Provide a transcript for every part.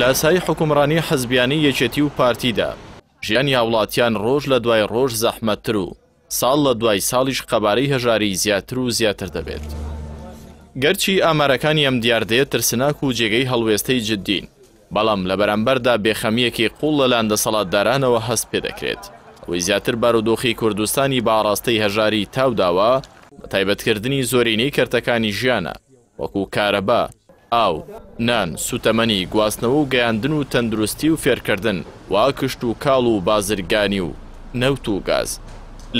لە ئاسایی حکومڕانی حەزبیانی یەکێتی و پارتیدا ژیانی هاوڵاتیان ڕۆژ لە دوای ڕۆژ زەحمەتتر و ساڵ لە دوای ساڵیش قەبارەی هەژاری زیاتر و زیاتر دەبێت. گەرچی ئامارەکانی ئەم دیاردەیە ترسناک و جێگەی هەڵوێستەی جددین، بەڵام لە بەرەمبەردا بێخەمیەکی قوڵ لە لاندە سەڵاتدارانەوە هەست پێ دەکرێت. ئەوی زیاتر بارودۆخی کوردستانی باڕاستەی هەژاری تاوداوە بە تایبەتکردنی زۆرینەی کردەکانی ژیانە، وەکو کارەبا، ئاو، نان، سوتەمەنی گواستنەوە و گەیاندن و تەندروستی و فێرکردن، وا کشت و کاڵ و بازرگانی و نەوت و گاز.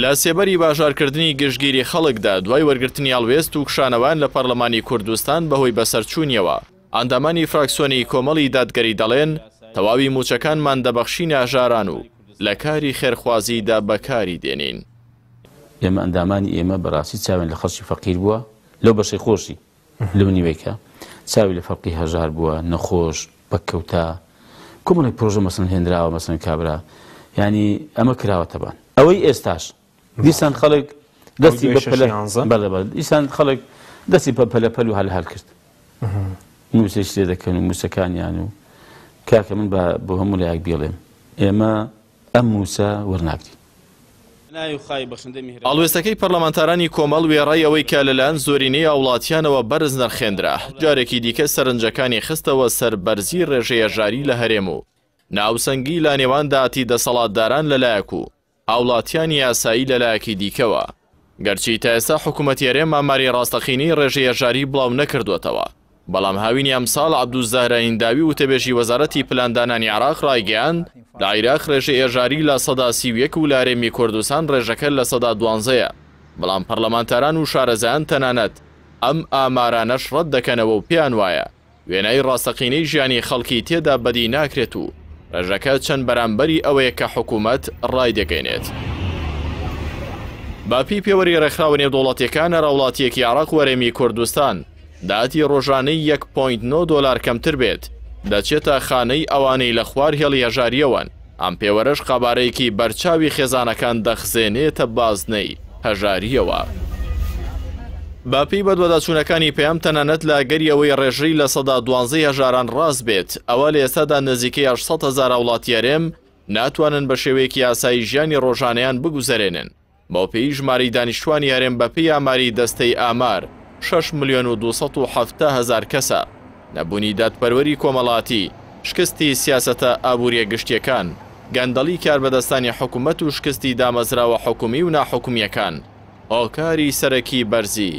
لە سێبەری باژارکردنی گشتگیری خەڵکدا دوای وەرگرتنی ئاڵوێست و کشانەوان لە پەرلەمانی کوردستان بەهۆی بەسەرچوونیەوە ئەندامانی فراکسیۆنی کۆمەڵی دادگەری دەڵێن تەواوی موچەکانمان دەبەخشی ناژاران و لە کاری خێرخوازیدا بەکاری دێنین ئێمە ئەندامانی ئێمە بەڕاستی چاوێن لە خەڵکی فەقیر بووە لەو بەشەی خۆشی لەونیوێکە چاوی لە فەڵقی هەژار بووە نەخۆش بەکەوتا کومەڵی پرۆژە مەسن هێنراوە مەسن کابرا ینی ئەمە کراوەتەبان ئەوەی ئێستاش دیسان خەڵک دەستی ئیسان خەڵک دەستی پەپەلەپەل و هەل هەل کرد نووسش لێ دەکەن و موسەکانیان و کاکە من بۆ هەموو لایەک بێڵێم ئێمە ئەم موسە وەرناکرین ئاڵوێستەکەی پەرلەمانتارانی کۆمەڵ وێڕای ئەوەی کە لەلایەن زۆرینەی وڵاتیانەوە بەرز نرخێنرا جارێکی دیکە سەرنجەکانی خستەوە سەربەرزی ڕێژەیەژاری لە هەرێم و ناوسەنگی لا نێوان داتی دەسەڵاتداران لەلایەک و ئاوڵاتیانی یاسایی لەلایەکی دیکەوە گەرچی تا ئێستا حکوومەتیێرێ ماماری ڕاستەخینی ڕێژەیەژاری بڵاو نەکردوێتەوە بەڵام هاوینی ئەمساڵ عبدوزارەینداوی و تەبێژی وەزارەتی پلاندانانی عراق ڕایگەیان لە عیراق ڕێژە ئێژاری لە سەدا سیویەک و لارێمی کوردستان ڕێژەکە لە سەدا دوانزەیە بەڵام پەرلەمانتاران و شارەزایان تەنانەت ئەم ئامارانەش ڕەت دەکەنەوە و پێیان وایە وێنەی ڕاستەقینەی ژیانی خەڵکی تێدا بەدی ناکرێت و ڕێژەکە چەند بەرامبەری ئەوەیە کە حکوومەت ڕای دەگەینێت. باپی پێوەری ڕێکخراوە نێودوڵەتەکانە ڕاوڵاتیەکی عراق وەرێمی کوردستان داتی ڕۆژانەی 1.9 دلار کەمتر بێت دەچێتە خانەی ئەوانەی لە خوار هێڵ هێژاریەوەن ئەم پێوەرش قەبارەیەکی بەرچاوی خێزانەکان دەخزێنێتە بازنەی هەژاریەوە. باپی بە دووەداچوونەکانی پێم تەنانەت لە گەریەوەی ڕێژەی لە سەدا دوانزەی هەژاران ڕاست بێت ئەوە لە ئێستادا نزیکەی 600هزار وڵاتیارێم ناتوانن بە شێوەیەکی یاسایی ژیانی ڕۆژانیان بگوزارێنن بۆپی ژماری دانیشتوانی یارێن بەپی ئاماری دەستەی ئامار 6 میلیۆن و 270هزار کەسە نەبوونی دادپەروەری کۆمەڵاتی شکستی سیاسەتە ئابوووریە گشتیەکان گەندەڵی کاربەدەستانی حکوومەت و شکستی دامەزراوە حکومی و ناحکومیەکان ئۆکاری سەرەکی بەرزی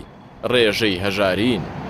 ڕێژەی هەژارین.